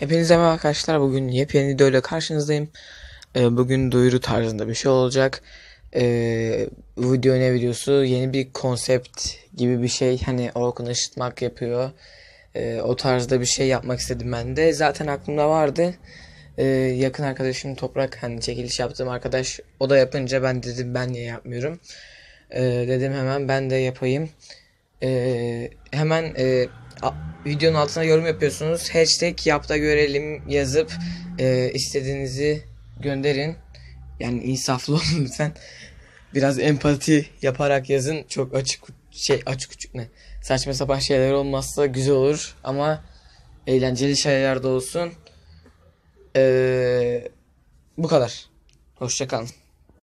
Hepinize merhaba arkadaşlar. Bugün yepyeni videoyla karşınızdayım. Ee, bugün duyuru tarzında bir şey olacak. Ee, video ne videosu? Yeni bir konsept gibi bir şey. Hani Orkun Işıtmak yapıyor. Ee, o tarzda bir şey yapmak istedim ben de. Zaten aklımda vardı. Ee, yakın arkadaşım Toprak hani çekiliş yaptığım arkadaş o da yapınca ben dedim ben niye yapmıyorum. Ee, dedim hemen ben de yapayım. Ee, hemen e, videonun altına yorum yapıyorsunuz. Hashtag yapta görelim yazıp e, istediğinizi gönderin. Yani insaflı olun lütfen. Biraz empati yaparak yazın. Çok açık şey açık küçük ne? Saçma sapan şeyler olmazsa güzel olur ama eğlenceli şeyler de olsun. Ee, bu kadar. Hoşçakalın.